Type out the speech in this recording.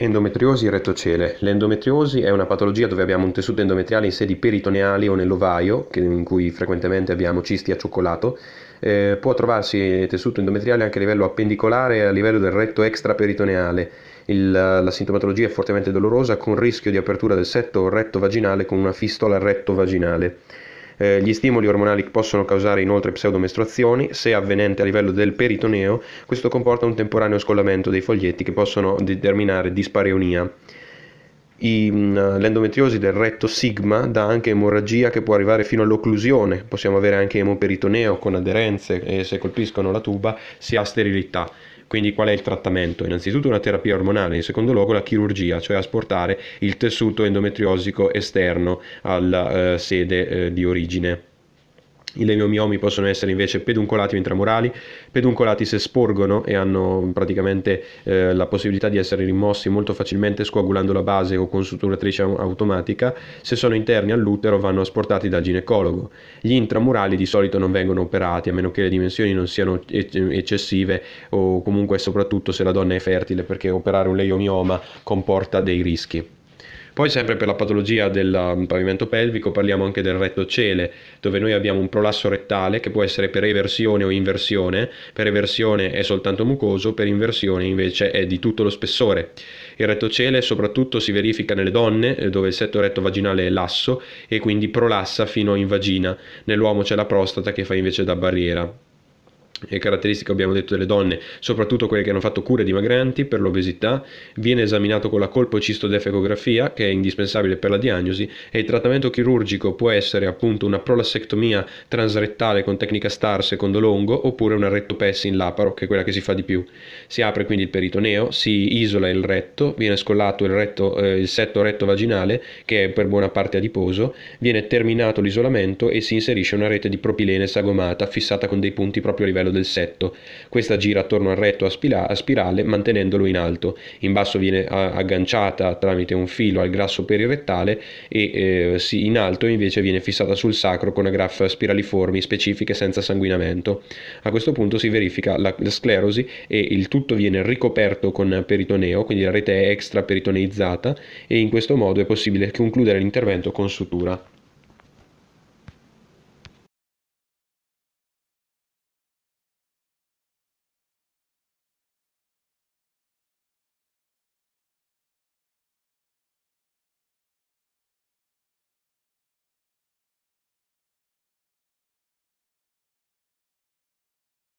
Endometriosi e rettocele. L'endometriosi è una patologia dove abbiamo un tessuto endometriale in sedi peritoneali o nell'ovaio, in cui frequentemente abbiamo cisti a cioccolato. Eh, può trovarsi tessuto endometriale anche a livello appendicolare e a livello del retto extraperitoneale. Il, la sintomatologia è fortemente dolorosa con rischio di apertura del setto o retto vaginale con una fistola retto vaginale. Eh, gli stimoli ormonali possono causare inoltre pseudomestruazioni, se avvenente a livello del peritoneo, questo comporta un temporaneo scollamento dei foglietti che possono determinare dispareonia. I, mm, l'endometriosi del retto sigma dà anche emorragia che può arrivare fino all'occlusione, possiamo avere anche emoperitoneo con aderenze e se colpiscono la tuba si ha sterilità. Quindi qual è il trattamento? Innanzitutto una terapia ormonale, in secondo luogo la chirurgia, cioè asportare il tessuto endometriosico esterno alla eh, sede eh, di origine. I leiomiomi possono essere invece peduncolati o intramurali, peduncolati se sporgono e hanno praticamente eh, la possibilità di essere rimossi molto facilmente scoagulando la base o con suturatrice automatica, se sono interni all'utero vanno asportati dal ginecologo. Gli intramurali di solito non vengono operati a meno che le dimensioni non siano eccessive o comunque soprattutto se la donna è fertile perché operare un leiomioma comporta dei rischi. Poi sempre per la patologia del um, pavimento pelvico parliamo anche del retto cele, dove noi abbiamo un prolasso rettale che può essere per eversione o inversione, per eversione è soltanto mucoso, per inversione invece è di tutto lo spessore. Il retto cele soprattutto si verifica nelle donne, eh, dove il setto retto vaginale è lasso e quindi prolassa fino in vagina, nell'uomo c'è la prostata che fa invece da barriera caratteristiche abbiamo detto delle donne, soprattutto quelle che hanno fatto cure dimagranti per l'obesità, viene esaminato con la colpocisodefecografia che è indispensabile per la diagnosi e il trattamento chirurgico può essere appunto una prolassectomia transrettale con tecnica STAR secondo longo oppure una rettopessi in laparo che è quella che si fa di più. Si apre quindi il peritoneo, si isola il retto, viene scollato il, retto, eh, il setto retto vaginale che è per buona parte adiposo, viene terminato l'isolamento e si inserisce una rete di propilene sagomata fissata con dei punti proprio a livello livello del setto. Questa gira attorno al retto a, spira- a spirale mantenendolo in alto. In basso viene a- agganciata tramite un filo al grasso perirettale e eh, si- in alto invece viene fissata sul sacro con agraffe spiraliformi specifiche senza sanguinamento. A questo punto si verifica la sclerosi e il tutto viene ricoperto con peritoneo, quindi la rete è extra peritoneizzata e in questo modo è possibile concludere l'intervento con sutura.